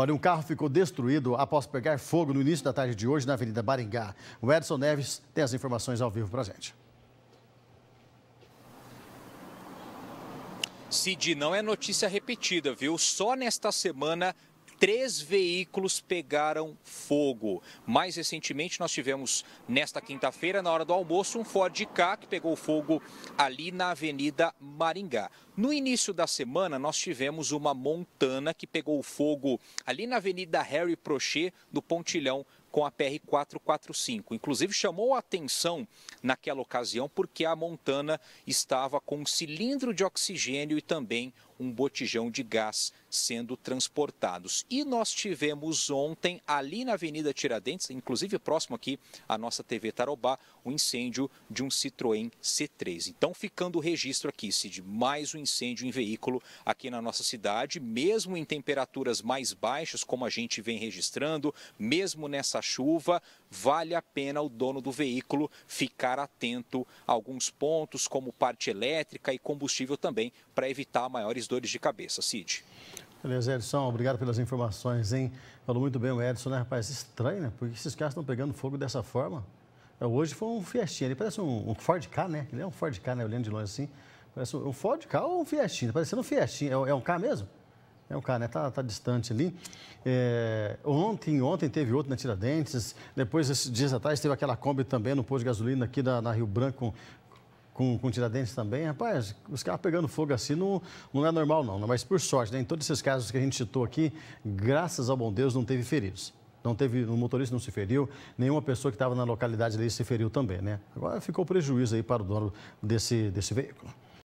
Olha, um carro ficou destruído após pegar fogo no início da tarde de hoje na Avenida Baringá. O Edson Neves tem as informações ao vivo para gente. Cid, não é notícia repetida, viu? Só nesta semana três veículos pegaram fogo. Mais recentemente, nós tivemos nesta quinta-feira, na hora do almoço, um Ford K que pegou fogo ali na Avenida Maringá. No início da semana, nós tivemos uma Montana que pegou fogo ali na Avenida Harry Prochet, no Pontilhão com a PR-445. Inclusive, chamou a atenção naquela ocasião porque a Montana estava com um cilindro de oxigênio e também um botijão de gás sendo transportados. E nós tivemos ontem, ali na Avenida Tiradentes, inclusive próximo aqui à nossa TV Tarobá, o um incêndio de um Citroën C3. Então, ficando o registro aqui, Cid, mais um incêndio em veículo aqui na nossa cidade, mesmo em temperaturas mais baixas, como a gente vem registrando, mesmo nessa chuva, vale a pena o dono do veículo ficar atento a alguns pontos, como parte elétrica e combustível também, para evitar maiores dores de cabeça. Cid. Beleza, Edson, obrigado pelas informações, hein? Falou muito bem o Edson, né, rapaz? Estranho, né? Por que esses carros estão pegando fogo dessa forma? É, hoje foi um Fiestinha, ele parece um Ford K, né? Ele é um Ford K, né? Olhando de longe assim. Parece um Ford K ou um Fiestinha? Parecendo um Fiestinha. É, é um K mesmo? É, o cara, está né, tá distante ali. É, ontem, ontem teve outro na Tiradentes. Depois, esses dias atrás, teve aquela Kombi também no posto de gasolina aqui na Rio Branco com, com, Tiradentes também. Rapaz, os caras pegando fogo assim não, não é normal, não. Né? Mas por sorte, né, em todos esses casos que a gente citou aqui, graças ao bom Deus, não teve feridos. Não teve, o motorista não se feriu, nenhuma pessoa que estava na localidade ali se feriu também, né? Agora ficou prejuízo aí para o dono desse, desse veículo.